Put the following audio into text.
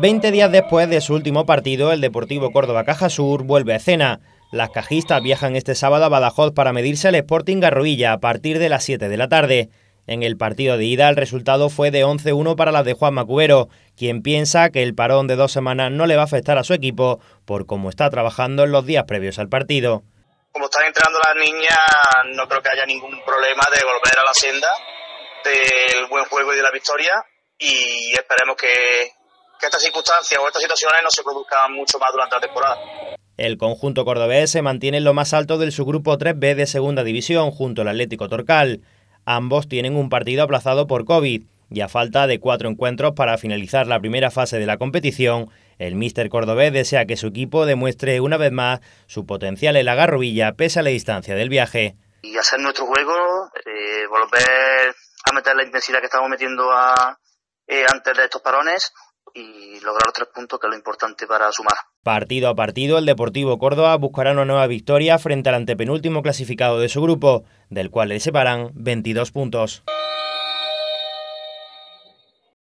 20 días después de su último partido, el Deportivo Córdoba Caja Sur vuelve a escena. Las cajistas viajan este sábado a Badajoz para medirse al Sporting Garruilla a partir de las 7 de la tarde. En el partido de ida el resultado fue de 11-1 para las de Juan Macubero, quien piensa que el parón de dos semanas no le va a afectar a su equipo por cómo está trabajando en los días previos al partido. Como están entrando las niñas, no creo que haya ningún problema de volver a la senda del buen juego y de la victoria y esperemos que estas circunstancias o estas situaciones no se produzcan mucho más durante la temporada. El conjunto cordobés se mantiene en lo más alto del subgrupo 3B de Segunda División junto al Atlético Torcal. Ambos tienen un partido aplazado por COVID y a falta de cuatro encuentros para finalizar la primera fase de la competición, el míster cordobés desea que su equipo demuestre una vez más su potencial en la garrovilla pese a la distancia del viaje. Y hacer nuestro juego, eh, volver a meter la intensidad que estamos metiendo eh, antes de estos parones y lograr los tres puntos, que es lo importante para sumar. Partido a partido, el Deportivo Córdoba buscará una nueva victoria frente al antepenúltimo clasificado de su grupo, del cual le separan 22 puntos.